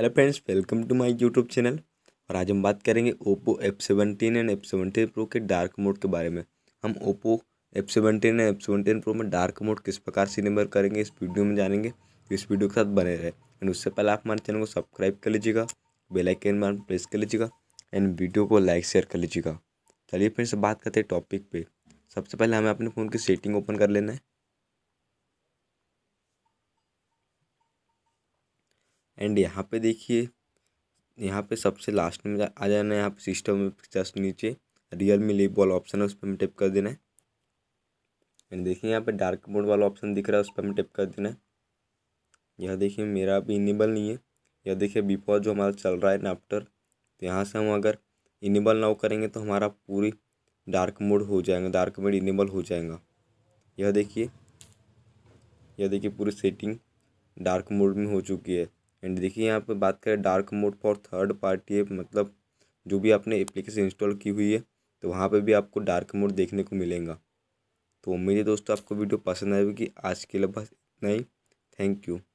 hello friends welcome to my YouTube channel और आज हम बात करेंगे Oppo F seventeen and F seventeen pro के डार्क मोड के बारे में हम Oppo F seventeen and F seventeen pro में डार्क मोड किस प्रकार से निर्भर करेंगे इस वीडियो में जानेंगे तो इस वीडियो के साथ बने रहे एंड उससे पहले आप हमारे चैनल को सब्सक्राइब कर लीजिएगा बेलाइकन बार प्रेस कर लीजिएगा एंड वीडियो को लाइक शेयर कर लीजिएगा चलिए फ्रेंड्स बात करते हैं टॉपिक पर सबसे पहले हमें अपने फ़ोन की सेटिंग ओपन कर लेना है एंड यहाँ पे देखिए यहाँ पे सबसे लास्ट में आ जाना है यहाँ पे सिस्टम में जस्ट नीचे रियल मी लिप वाला ऑप्शन है उस पर हमें टिप कर देना है एंड देखिए यहाँ पे डार्क मोड वाला ऑप्शन दिख रहा है उस पर हमें टिप कर देना है यह देखिए मेरा अभी इनेबल नहीं है यह देखिए बिफोर जो हमारा चल रहा है नाफ्टर आफ्टर तो यहाँ से हम अगर इनेबल ना करेंगे तो हमारा पूरी डार्क मोड हो जाएगा डार्क मोड इनेबल हो जाएगा यह देखिए यह देखिए पूरी सेटिंग डार्क मोड में हो चुकी है एंड देखिए यहाँ पे बात करें dark mode for third party मतलब जो भी आपने एप्लीकेशन इंस्टॉल की हुई है तो वहाँ पे भी आपको डार्क मोड देखने को मिलेगा तो मेरे दोस्तों आपको वीडियो पसंद आएगी आज के लिए बस इतना ही थैंक यू